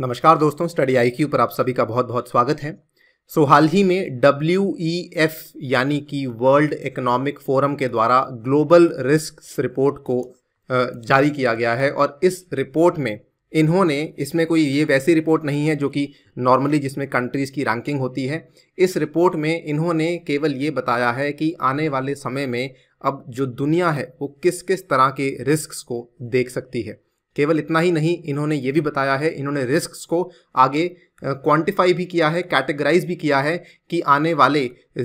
नमस्कार दोस्तों study IQ Q पर आप सभी का बहुत बहुत स्वागत है सो हाल ही में डब्ल्यू ई एफ यानी कि वर्ल्ड इकोनॉमिक फोरम के द्वारा ग्लोबल रिस्क रिपोर्ट को जारी किया गया है और इस रिपोर्ट में इन्होंने इसमें कोई ये वैसी रिपोर्ट नहीं है जो कि नॉर्मली जिसमें कंट्रीज़ की रैंकिंग होती है इस रिपोर्ट में इन्होंने केवल ये बताया है कि आने वाले समय में अब जो दुनिया है वो किस किस तरह के रिस्क को देख सकती है केवल इतना ही नहीं इन्होंने ये भी बताया है इन्होंने रिस्क को आगे क्वांटिफाई भी किया है कैटेगराइज भी किया है कि आने वाले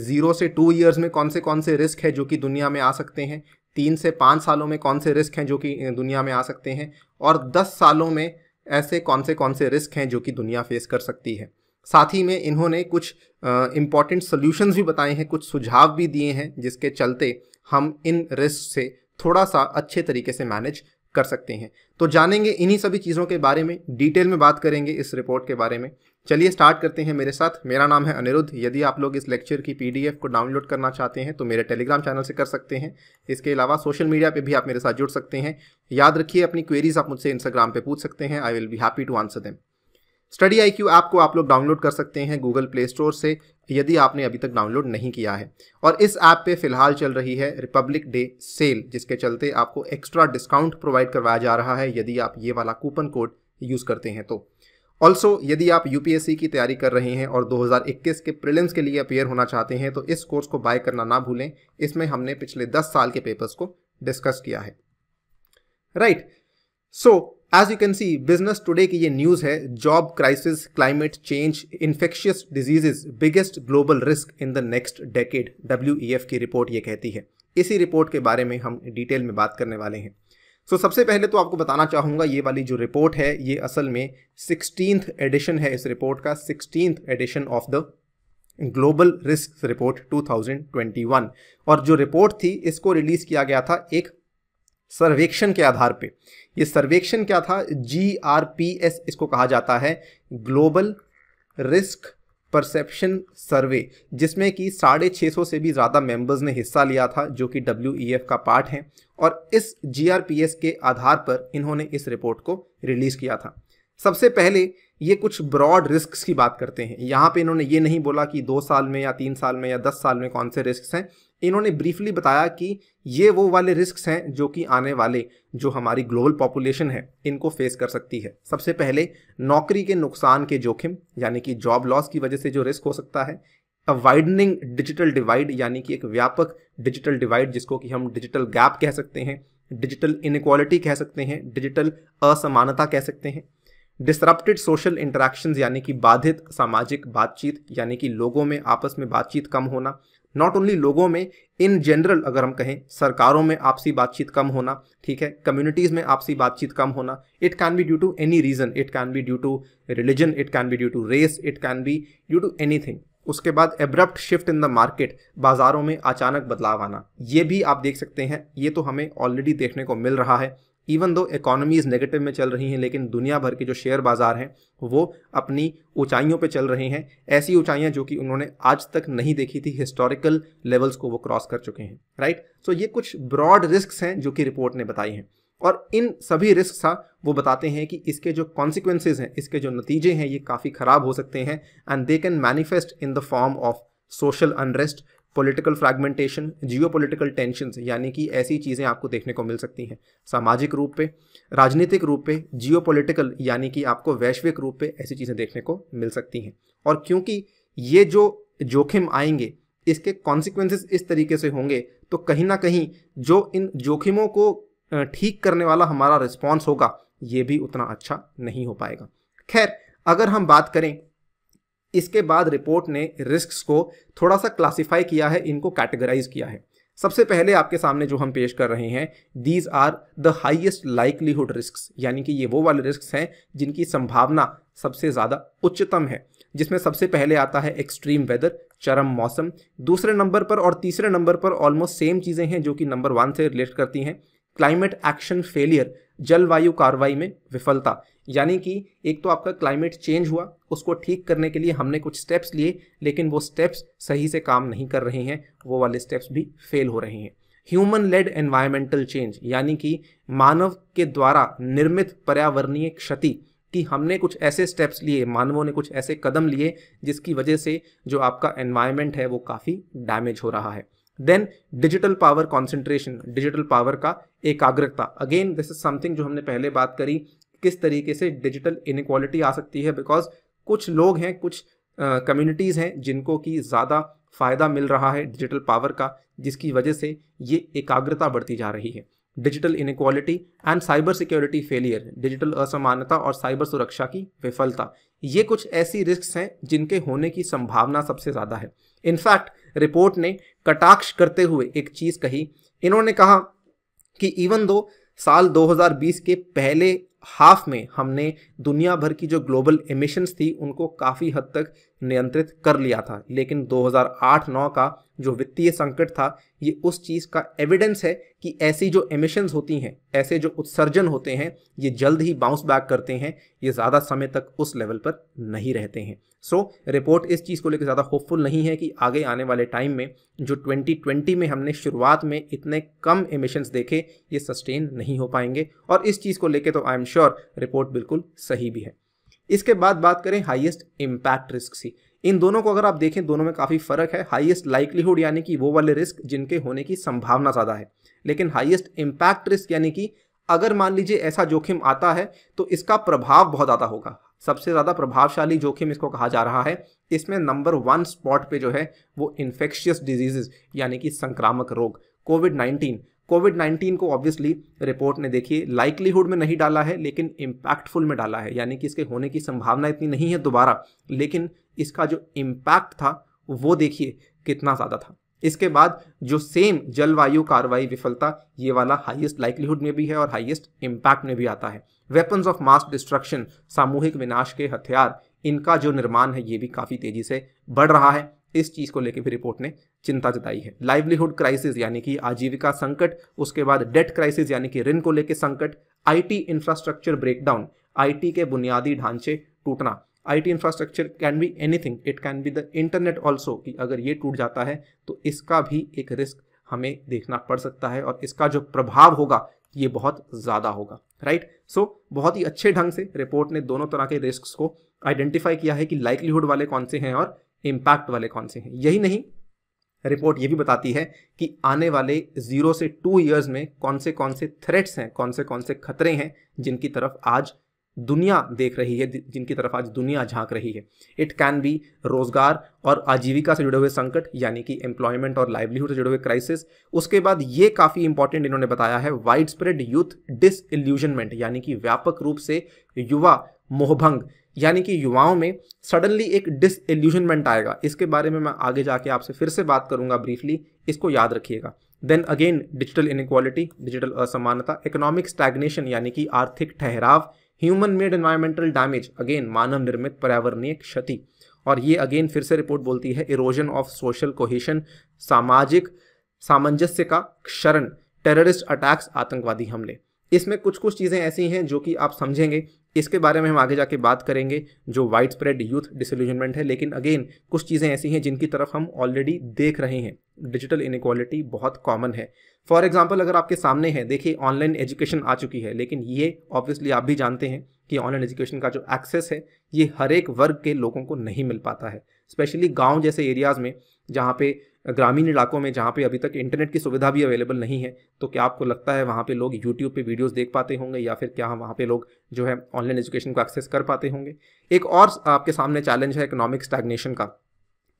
ज़ीरो से टू ईयर्स में कौन से कौन से रिस्क है जो कि दुनिया में आ सकते हैं तीन से पाँच सालों में कौन से रिस्क हैं जो कि दुनिया में आ सकते हैं और दस सालों में ऐसे कौन से कौन से रिस्क हैं जो कि दुनिया फेस कर सकती है साथ ही में इन्होंने कुछ इम्पॉर्टेंट सोल्यूशंस भी बताए हैं कुछ सुझाव भी दिए हैं जिसके चलते हम इन रिस्क से थोड़ा सा अच्छे तरीके से मैनेज कर सकते हैं तो जानेंगे इन्हीं सभी चीज़ों के बारे में डिटेल में बात करेंगे इस रिपोर्ट के बारे में चलिए स्टार्ट करते हैं मेरे साथ मेरा नाम है अनिरुद्ध यदि आप लोग इस लेक्चर की पीडीएफ को डाउनलोड करना चाहते हैं तो मेरे टेलीग्राम चैनल से कर सकते हैं इसके अलावा सोशल मीडिया पे भी आप मेरे साथ जुड़ सकते हैं याद रखिए अपनी क्वेरीज आप मुझसे इंस्टाग्राम पे पूछ सकते हैं I will be happy to answer them Study IQ app ऐप को आप लोग डाउनलोड कर सकते हैं गूगल प्ले स्टोर से यदि आपने अभी तक डाउनलोड नहीं किया है और इस ऐप पे फिलहाल चल रही है रिपब्लिक डे सेल जिसके चलते आपको एक्स्ट्रा डिस्काउंट प्रोवाइड करवाया जा रहा है यदि आप ये वाला कूपन कोड यूज़ करते हैं तो ऑल्सो यदि आप यूपीएससी की तैयारी कर रहे हैं और 2021 के प्रिलिम्स के लिए अपेयर होना चाहते हैं तो इस कोर्स को बाय करना ना भूलें इसमें हमने पिछले 10 साल के पेपर्स को डिस्कस किया है right right. So so, as you can see business today की ये न्यूज है job crisis climate change infectious diseases biggest global risk in the next decade W की रिपोर्ट ये कहती है इसी रिपोर्ट के बारे में हम डिटेल में बात करने वाले हैं सो so, सबसे पहले तो आपको बताना चाहूँगा ये वाली जो रिपोर्ट है ये असल में सिक्सटीन एडिशन है इस रिपोर्ट का sixteen edition of the global risk report 2021 और जो रिपोर्ट थी इसको रिलीज़ किया गया था एक सर्वेक्षण के आधार पे ये सर्वेक्षण क्या था जी आर पी एस इसको कहा जाता है ग्लोबल रिस्क परसेप्शन सर्वे जिसमें कि साढ़े छः सौ से भी ज़्यादा मेंबर्स ने हिस्सा लिया था जो कि डब्ल्यू ई एफ का पार्ट है और इस जी आर पी एस के आधार पर इन्होंने इस रिपोर्ट को रिलीज़ किया था सबसे पहले ये कुछ ब्रॉड रिस्क की बात करते हैं यहाँ पे इन्होंने ये नहीं बोला कि दो साल में या तीन साल में या दस साल में कौन से रिस्क हैं इन्होंने ब्रीफली बताया कि ये वो वाले रिस्क हैं जो कि आने वाले जो हमारी ग्लोबल पॉपुलेशन है इनको फेस कर सकती है सबसे पहले नौकरी के नुकसान के जोखिम यानी कि जॉब लॉस की वजह से जो रिस्क हो सकता है अ वाइडनिंग डिजिटल डिवाइड यानी कि एक व्यापक डिजिटल डिवाइड जिसको कि हम डिजिटल गैप कह सकते हैं डिजिटल इनक्वालिटी कह सकते हैं डिजिटल असमानता कह सकते हैं डिसरप्टेड सोशल इंटरेक्शन यानी कि बाधित सामाजिक बातचीत यानी कि लोगों में आपस में बातचीत कम होना नॉट ओनली लोगों में इन जनरल अगर हम कहें सरकारों में आपसी बातचीत कम होना ठीक है कम्युनिटीज़ में आपसी बातचीत कम होना it can be due to any reason it can be due to religion it can be due to race it can be due to anything उसके बाद abrupt shift in the market बाज़ारों में अचानक बदलाव आना ये भी आप देख सकते हैं ये तो हमें ऑलरेडी देखने को मिल रहा है इवन दो इकोनॉमीज़ नेगेटिव में चल रही हैं लेकिन दुनिया भर के जो शेयर बाज़ार हैं वो अपनी ऊंचाइयों पे चल रहे हैं ऐसी ऊंचाइयां जो कि उन्होंने आज तक नहीं देखी थी हिस्टोरिकल लेवल्स को वो क्रॉस कर चुके हैं राइट सो so ये कुछ ब्रॉड रिस्क हैं जो कि रिपोर्ट ने बताई हैं और इन सभी रिस्क था वो बताते हैं कि इसके जो कॉन्सिक्वेंसेज हैं इसके जो नतीजे हैं ये काफ़ी ख़राब हो सकते हैं and they can manifest in the form of social unrest political fragmentation geopolitical tension यानी कि ऐसी चीज़ें आपको देखने को मिल सकती हैं सामाजिक रूप पे राजनीतिक रूप पे जियो पोलिटिकल यानी कि आपको वैश्विक रूप पे ऐसी चीज़ें देखने को मिल सकती हैं और क्योंकि ये जो जोखिम आएंगे इसके कॉन्सिक्वेंसेस इस तरीके से होंगे तो कहीं ना कहीं जो इन जोखिमों को ठीक करने वाला हमारा रिस्पॉन्स होगा ये भी उतना अच्छा नहीं हो पाएगा खैर अगर हम बात करें इसके बाद रिपोर्ट ने रिस्क को थोड़ा सा क्लासीफाई किया है इनको कैटेगराइज किया है सबसे पहले आपके सामने जो हम पेश कर रहे हैं these are the highest likelihood risk यानी कि ये वो वाले रिस्क हैं जिनकी संभावना सबसे ज़्यादा उच्चतम है जिसमें सबसे पहले आता है एक्सट्रीम वेदर चरम मौसम दूसरे नंबर पर और तीसरे नंबर पर ऑलमोस्ट सेम चीज़ें हैं जो कि नंबर वन से रिलेट करती हैं क्लाइमेट एक्शन फेलियर जलवायु कार्रवाई में विफलता यानी कि एक तो आपका क्लाइमेट चेंज हुआ उसको ठीक करने के लिए हमने कुछ स्टेप्स लिए लेकिन वो स्टेप्स सही से काम नहीं कर रहे हैं वो वाले स्टेप्स भी फेल हो रहे हैं ह्यूमन लेड एनवायरमेंटल चेंज यानी कि मानव के द्वारा निर्मित पर्यावरणीय क्षति कि हमने कुछ ऐसे स्टेप्स लिए मानवों ने कुछ ऐसे कदम लिए जिसकी वजह से जो आपका एनवायरनमेंट है वो काफ़ी डैमेज हो रहा है then digital power concentration digital power का एकाग्रता अगेन दिस इज समथिंग जो हमने पहले बात करी किस तरीके से डिजिटल इनक्वालिटी आ सकती है बिकॉज कुछ लोग हैं कुछ कम्युनिटीज़ uh, हैं जिनको कि ज़्यादा फ़ायदा मिल रहा है डिजिटल पावर का जिसकी वजह से ये एकाग्रता बढ़ती जा रही है digital inequality and cyber security failure digital असमानता और साइबर सुरक्षा की विफलता ये कुछ ऐसी रिस्क हैं जिनके होने की संभावना सबसे ज़्यादा है इनफैक्ट रिपोर्ट ने कटाक्ष करते हुए एक चीज़ कही इन्होंने कहा कि इवन दो साल 2020 के पहले हाफ में हमने दुनिया भर की जो ग्लोबल एमिशंस थी उनको काफ़ी हद तक नियंत्रित कर लिया था लेकिन 2008-9 का जो वित्तीय संकट था ये उस चीज़ का एविडेंस है कि ऐसी जो एमिशंस होती हैं ऐसे जो उत्सर्जन होते हैं ये जल्द ही बाउंस बैक करते हैं ये ज़्यादा समय तक उस लेवल पर नहीं रहते हैं सो so, रिपोर्ट इस चीज़ को लेकर ज़्यादा होपफुल नहीं है कि आगे आने वाले टाइम में जो 2020 में हमने शुरुआत में इतने कम एमिशंस देखे ये सस्टेन नहीं हो पाएंगे और इस चीज़ को लेकर तो आई एम श्योर रिपोर्ट बिल्कुल सही भी है इसके बाद बात करें हाईएस्ट इम्पैक्ट रिस्क की इन दोनों को अगर आप देखें दोनों में काफ़ी फर्क है हाईएस्ट लाइकलीहुड यानी कि वो वाले रिस्क जिनके होने की संभावना ज़्यादा है लेकिन हाईएस्ट इम्पैक्ट रिस्क यानी कि अगर मान लीजिए ऐसा जोखिम आता है तो इसका प्रभाव बहुत ज़्यादा होगा सबसे ज़्यादा प्रभावशाली जोखिम इसको कहा जा रहा है इसमें नंबर वन स्पॉट पे जो है वो इन्फेक्शियस डिजीजेज यानी कि संक्रामक रोग कोविड नाइन्टीन कोविड 19 को ऑब्वियसली रिपोर्ट ने देखिए लाइकलीहुड में नहीं डाला है लेकिन इम्पैक्टफुल में डाला है यानी कि इसके होने की संभावना इतनी नहीं है दोबारा लेकिन इसका जो इम्पैक्ट था वो देखिए कितना ज़्यादा था इसके बाद जो सेम जलवायु कार्रवाई विफलता ये वाला हाईएस्ट लाइकलीहुड में भी है और हाईएस्ट इम्पैक्ट में भी आता है वेपन्स ऑफ मास डिस्ट्रक्शन सामूहिक विनाश के हथियार इनका जो निर्माण है ये भी काफ़ी तेज़ी से बढ़ रहा है इस चीज़ को लेकर भी रिपोर्ट ने चिंता जताई है लाइवलीहुड क्राइसिस यानी कि आजीविका संकट उसके बाद डेट क्राइसिस यानी कि ऋण को लेकर संकट आईटी इंफ्रास्ट्रक्चर ब्रेकडाउन आईटी के बुनियादी ढांचे टूटना IT infrastructure can be anything it can be the internet also कि अगर ये टूट जाता है तो इसका भी एक रिस्क हमें देखना पड़ सकता है और इसका जो प्रभाव होगा ये बहुत ज़्यादा होगा राइट right? सो so, बहुत ही अच्छे ढंग से रिपोर्ट ने दोनों तरह के रिस्क को आइडेंटिफाई किया है कि लाइवलीहुड वाले कौन से हैं और इम्पैक्ट वाले कौन से हैं यही नहीं रिपोर्ट ये भी बताती है कि आने वाले जीरो से टू ईयर्स में कौन से कौन से थ्रेट्स हैं कौन से कौन से खतरे हैं जिनकी तरफ आज दुनिया देख रही है जिनकी तरफ आज दुनिया झांक रही है इट कैन बी रोजगार और आजीविका से जुड़े हुए संकट यानी कि एम्प्लॉयमेंट और लाइवलीहुड से जुड़े हुए क्राइसिस उसके बाद ये काफ़ी इंपॉर्टेंट इन्होंने बताया है वाइड स्प्रेड यूथ डिस यानी कि व्यापक रूप से युवा मोहभंग यानी कि युवाओं में सडनली एक एल्यूजनमेंट आएगा इसके बारे में मैं आगे जाके आपसे फिर से बात करूंगा ब्रीफली इसको याद रखिएगा then again digital inequality digital असमानता इकोनॉमिक स्टैग्नेशन यानी कि आर्थिक ठहराव human made environmental damage again मानव निर्मित पर्यावरणीय क्षति और ये अगेन फिर से रिपोर्ट बोलती है इरोजन ऑफ सोशल कोहेशन सामाजिक सामंजस्य का क्षरण टेररिस्ट अटैक्स आतंकवादी हमले इसमें कुछ कुछ चीज़ें ऐसी हैं जो कि आप समझेंगे इसके बारे में हम आगे जाके बात करेंगे जो वाइड स्प्रेड यूथ डिसल्यूजनमेंट है लेकिन अगेन कुछ चीज़ें ऐसी हैं जिनकी तरफ हम ऑलरेडी देख रहे हैं डिजिटल इनक्वालिटी बहुत कॉमन है फॉर एग्जाम्पल अगर आपके सामने है देखिए ऑनलाइन एजुकेशन आ चुकी है लेकिन ये ऑब्वियसली आप भी जानते हैं कि ऑनलाइन एजुकेशन का जो एक्सेस है ये हर एक वर्ग के लोगों को नहीं मिल पाता है स्पेशली गाँव जैसे एरियाज़ में जहाँ पे ग्रामीण इलाकों में जहाँ पे अभी तक इंटरनेट की सुविधा भी अवेलेबल नहीं है तो क्या आपको लगता है वहाँ पे लोग यूट्यूब पे वीडियोस देख पाते होंगे या फिर क्या वहाँ पे लोग जो है ऑनलाइन एजुकेशन को एक्सेस कर पाते होंगे एक और आपके सामने चैलेंज है इकोनॉमिक स्टैग्नेशन का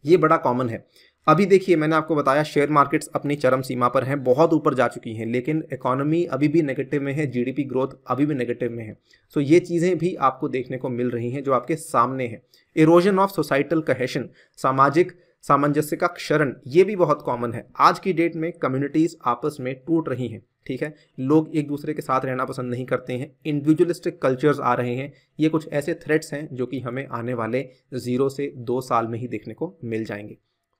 ये बड़ा कॉमन है अभी देखिए मैंने आपको बताया शेयर मार्केट्स अपनी चरम सीमा पर हैं बहुत ऊपर जा चुकी हैं लेकिन इकोनॉमी अभी भी नेगेटिव में है जीडीपी ग्रोथ अभी भी नेगेटिव में है सो तो ये चीज़ें भी आपको देखने को मिल रही हैं जो आपके सामने हैं इरोजन ऑफ सोसाइटल कहेशन सामाजिक सामंजस्य का क्षरण ये भी बहुत कॉमन है आज की डेट में कम्युनिटीज़ आपस में टूट रही हैं ठीक है लोग एक दूसरे के साथ रहना पसंद नहीं करते हैं इंडिविजुअलिस्टिक कल्चर्स आ रहे हैं ये कुछ ऐसे थ्रेट्स हैं जो कि हमें आने वाले ज़ीरो से दो साल में ही देखने को मिल जाएंगे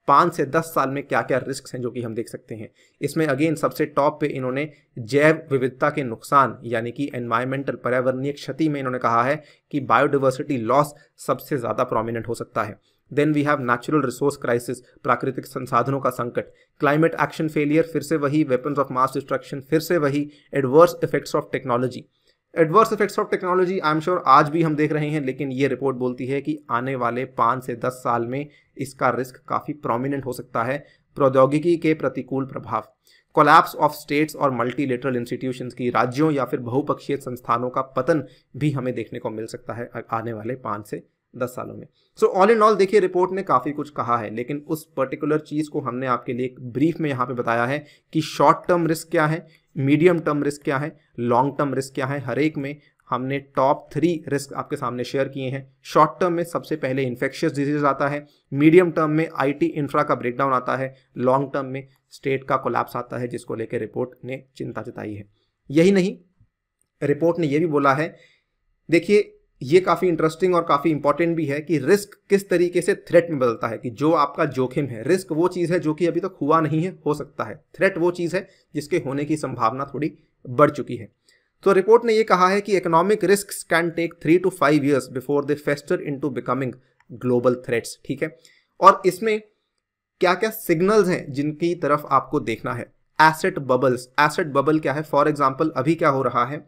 पाँच से दस साल में क्या क्या रिस्क हैं जो कि हम देख सकते हैं इसमें अगेन सबसे टॉप पे इन्होंने जैव विविधता के नुकसान यानी कि एनवायरमेंटल पर्यावरणीय क्षति में इन्होंने कहा है कि बायोडिवर्सिटी लॉस सबसे ज़्यादा प्रोमिनेंट हो सकता है then we have natural resource crisis प्राकृतिक संसाधनों का संकट क्लाइमेट एक्शन फेलियर फिर से वही वेपन्स ऑफ मास डिस्ट्रक्शन फिर से वही adverse effects of technology adverse effects of technology I am sure आज भी हम देख रहे हैं लेकिन ये रिपोर्ट बोलती है कि आने वाले पाँच से दस साल में इसका रिस्क काफ़ी प्रोमिनेंट हो सकता है प्रौद्योगिकी के प्रतिकूल प्रभाव कोलैप्स ऑफ स्टेट्स और मल्टीलेटरल इंस्टीट्यूशन की राज्यों या फिर बहुपक्षीय संस्थानों का पतन भी हमें देखने को मिल सकता है आने वाले पाँच से दस सालों में सो ऑल इन ऑल देखिए रिपोर्ट ने काफ़ी कुछ कहा है लेकिन उस पर्टिकुलर चीज़ को हमने आपके लिए एक ब्रीफ में यहाँ पे बताया है कि शॉर्ट टर्म रिस्क क्या है मीडियम टर्म रिस्क क्या है लॉन्ग टर्म रिस्क क्या है हर एक में हमने टॉप थ्री रिस्क आपके सामने शेयर किए हैं शॉर्ट टर्म में सबसे पहले इन्फेक्शियस डिजीज आता है मीडियम टर्म में आईटी इंफ्रा का ब्रेकडाउन आता है लॉन्ग टर्म में स्टेट का कोलैप्स आता है जिसको लेकर रिपोर्ट ने चिंता जताई है यही नहीं रिपोर्ट ने यह भी बोला है देखिए ये काफ़ी इंटरेस्टिंग और काफ़ी इंपॉर्टेंट भी है कि रिस्क किस तरीके से थ्रेट में बदलता है कि जो आपका जोखिम है रिस्क वो चीज़ है जो कि अभी तक तो हुआ नहीं है हो सकता है थ्रेट वो चीज़ है जिसके होने की संभावना थोड़ी बढ़ चुकी है तो रिपोर्ट ने ये कहा है कि economic risk can take three to five years before the fester into becoming global threats ठीक है और इसमें क्या क्या सिग्नल्स हैं जिनकी तरफ आपको देखना है एसेट बबल्स एसेट बबल क्या है फॉर एग्जाम्पल अभी क्या हो रहा है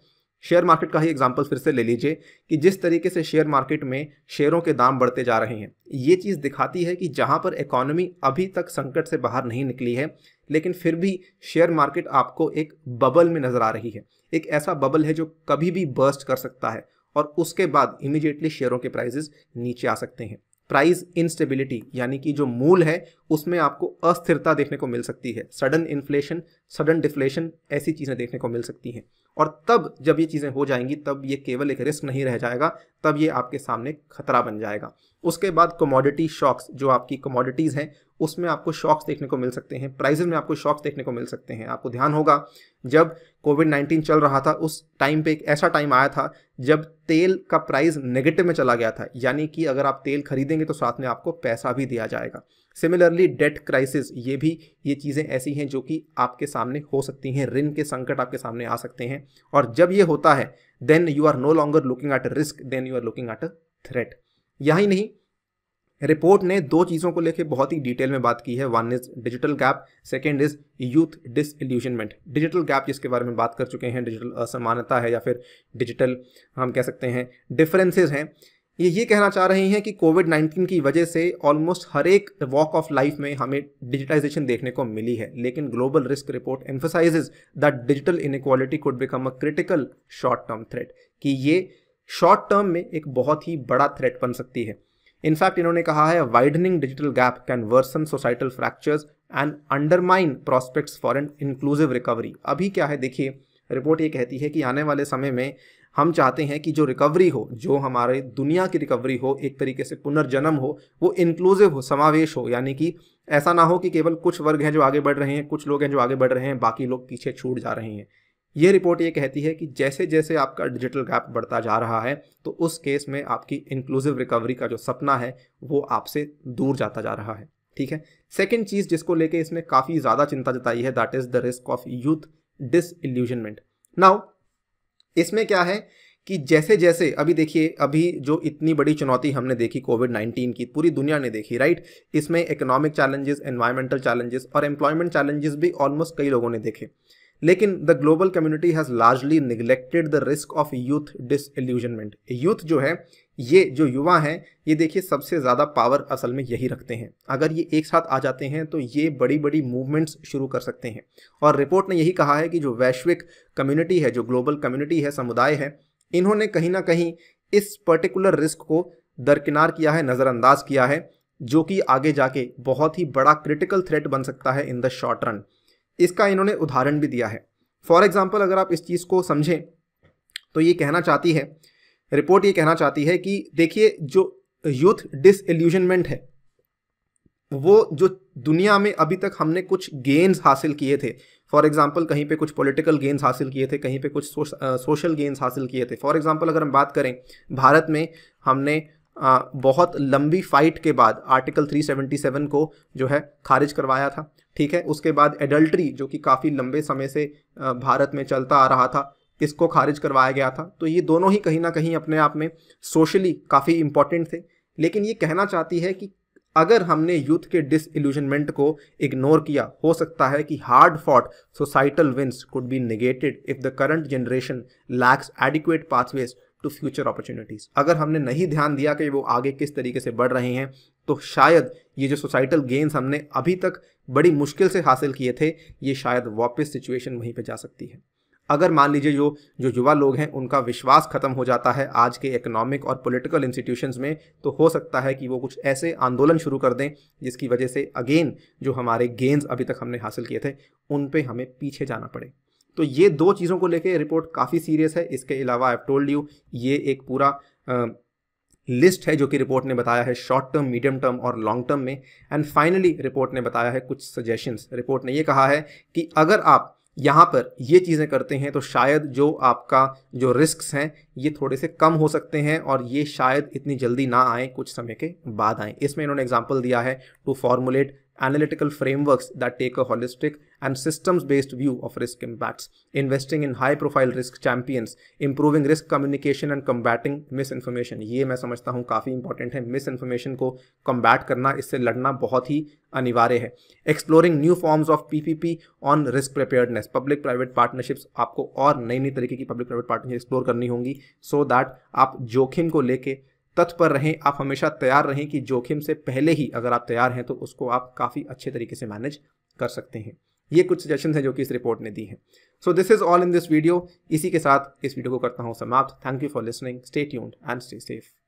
शेयर मार्केट का ही एग्जाम्पल फिर से ले लीजिए कि जिस तरीके से शेयर मार्केट में शेयरों के दाम बढ़ते जा रहे हैं ये चीज़ दिखाती है कि जहाँ पर इकोनॉमी अभी तक संकट से बाहर नहीं निकली है लेकिन फिर भी शेयर मार्केट आपको एक बबल में नज़र आ रही है एक ऐसा बबल है जो कभी भी बर्स्ट कर सकता है और उसके बाद इमिजिएटली शेयरों के प्राइजेस नीचे आ सकते हैं प्राइस इंस्टेबिलिटी यानी कि जो मूल है उसमें आपको अस्थिरता देखने को मिल सकती है सडन इन्फ्लेशन सडन डिफ्लेशन ऐसी चीज़ें देखने को मिल सकती हैं और तब जब ये चीज़ें हो जाएंगी तब ये केवल एक रिस्क नहीं रह जाएगा तब ये आपके सामने खतरा बन जाएगा उसके बाद कमोडिटी शॉक्स जो आपकी कमोडिटीज़ हैं उसमें आपको शॉक्स देखने को मिल सकते हैं प्राइजेज में आपको शॉक्स देखने को मिल सकते हैं आपको ध्यान होगा जब कोविड नाइन्टीन चल रहा था उस टाइम पे एक ऐसा टाइम आया था जब तेल का प्राइस नेगेटिव में चला गया था यानी कि अगर आप तेल खरीदेंगे तो साथ में आपको पैसा भी दिया जाएगा सिमिलरली डेट क्राइसिस ये भी ये चीज़ें ऐसी हैं जो कि आपके सामने हो सकती हैं ऋण के संकट आपके सामने आ सकते हैं और जब ये होता है then you are no longer looking at risk then you are looking at a threat यहाँ ही नहीं रिपोर्ट ने दो चीज़ों को लेकर बहुत ही डिटेल में बात की है one is digital gap second is youth disillusionment digital gap जिसके बारे में बात कर चुके हैं डिजिटल असमानता है या फिर डिजिटल हम कह सकते हैं डिफरेंसेस हैं ये ये कहना चाह रहे हैं कि कोविड 19 की वजह से ऑलमोस्ट हर एक वॉक ऑफ लाइफ में हमें डिजिटाइजेशन देखने को मिली है लेकिन global risk report emphasizes that digital inequality could become a critical short term threat कि ये शॉर्ट टर्म में एक बहुत ही बड़ा थ्रेट बन सकती है इनफैक्ट इन्होंने कहा है widening digital gap can worsen societal fractures and undermine prospects for an inclusive recovery अभी क्या है देखिए रिपोर्ट ये कहती है कि आने वाले समय में हम चाहते हैं कि जो रिकवरी हो जो हमारे दुनिया की रिकवरी हो एक तरीके से पुनर्जन्म हो वो इंक्लूसिव हो समावेश हो यानी कि ऐसा ना हो कि केवल कुछ वर्ग हैं जो आगे बढ़ रहे हैं कुछ लोग हैं जो आगे बढ़ रहे हैं बाकी लोग पीछे छूट जा रहे हैं ये रिपोर्ट ये कहती है कि जैसे जैसे आपका डिजिटल गैप बढ़ता जा रहा है तो उस केस में आपकी इंक्लूसिव रिकवरी का जो सपना है वो आपसे दूर जाता जा रहा है ठीक है सेकेंड चीज़ जिसको लेके इसने काफ़ी ज़्यादा चिंता जताई है that is the risk of youth dis now इसमें क्या है कि जैसे जैसे अभी देखिए अभी जो इतनी बड़ी चुनौती हमने देखी कोविड नाइन्टीन की पूरी दुनिया ने देखी राइट इसमें इकोनॉमिक चैलेंजेस एनवायरमेंटल चैलेंजेस और एम्प्लॉयमेंट चैलेंजेस भी ऑलमोस्ट कई लोगों ने देखे लेकिन the global community has largely neglected the risk of youth disillusionment youth जो है ये जो युवा हैं ये देखिए सबसे ज़्यादा पावर असल में यही रखते हैं अगर ये एक साथ आ जाते हैं तो ये बड़ी बड़ी मूवमेंट्स शुरू कर सकते हैं और रिपोर्ट ने यही कहा है कि जो वैश्विक कम्युनिटी है जो ग्लोबल कम्युनिटी है समुदाय है इन्होंने कहीं ना कहीं इस पर्टिकुलर रिस्क को दरकिनार किया है नज़रअंदाज किया है जो कि आगे जाके बहुत ही बड़ा क्रिटिकल थ्रेट बन सकता है इन द शॉर्ट रन इसका इन्होंने उदाहरण भी दिया है फॉर एग्ज़ाम्पल अगर आप इस चीज़ को समझें तो ये कहना चाहती है रिपोर्ट ये कहना चाहती है कि देखिए जो यूथ डिसल्यूजनमेंट है वो जो दुनिया में अभी तक हमने कुछ गेन्स हासिल किए थे फॉर एग्जाम्पल कहीं पे कुछ पॉलिटिकल गेन्स हासिल किए थे कहीं पे कुछ सोशल गेन्स हासिल किए थे फॉर एग्जाम्पल अगर हम बात करें भारत में हमने बहुत लंबी फाइट के बाद आर्टिकल 377 को जो है खारिज करवाया था ठीक है उसके बाद एडल्ट्री जो कि काफ़ी लंबे समय से भारत में चलता आ रहा था इसको खारिज करवाया गया था तो ये दोनों ही कहीं ना कहीं अपने आप में सोशली काफ़ी इंपॉर्टेंट थे लेकिन ये कहना चाहती है कि अगर हमने यूथ के डिसइल्यूजनमेंट को इग्नोर किया हो सकता है कि hard fought societal wins could be negated if the current generation lacks adequate pathways to future opportunities अगर हमने नहीं ध्यान दिया कि वो आगे किस तरीके से बढ़ रहे हैं तो शायद ये जो सोसाइटल गेंस हमने अभी तक बड़ी मुश्किल से हासिल किए थे ये शायद वापस सिचुएशन वहीं पर जा सकती है अगर मान लीजिए जो जो युवा लोग हैं उनका विश्वास खत्म हो जाता है आज के इकोनॉमिक और पॉलिटिकल इंस्टीट्यूशंस में तो हो सकता है कि वो कुछ ऐसे आंदोलन शुरू कर दें जिसकी वजह से अगेन जो हमारे गेंस अभी तक हमने हासिल किए थे उन पे हमें पीछे जाना पड़े तो ये दो चीज़ों को लेकर रिपोर्ट काफ़ी सीरियस है इसके अलावा आई टोल्ड यू ये एक पूरा आ, लिस्ट है जो कि रिपोर्ट ने बताया है शॉर्ट टर्म मीडियम टर्म और लॉन्ग टर्म में एंड फाइनली रिपोर्ट ने बताया है कुछ सजेशंस रिपोर्ट ने ये कहा है कि अगर आप यहाँ पर ये चीज़ें करते हैं तो शायद जो आपका जो रिस्क हैं ये थोड़े से कम हो सकते हैं और ये शायद इतनी जल्दी ना आए कुछ समय के बाद आए इसमें इन्होंने एग्जाम्पल दिया है to formulate analytical frameworks that take a holistic and systems-based view of risk impacts, investing in high-profile risk champions, improving risk communication and combating misinformation. ye मैं samajhta hu kafi important hai misinformation ko combat karna isse ladna bahut hi अनिवार्य hai exploring new forms of ppp on risk preparedness public private partnerships aapko aur nayi nayi tarike ki public private partnership explore karni hongi so that aap jokhim ko leke तत्पर रहें आप हमेशा तैयार रहें कि जोखिम से पहले ही अगर आप तैयार हैं तो उसको आप काफ़ी अच्छे तरीके से मैनेज कर सकते हैं ये कुछ सजेशन हैं जो कि इस रिपोर्ट ने दी हैं so this is all in this video इसी के साथ इस वीडियो को करता हूँ समाप्त thank you for listening stay tuned and stay safe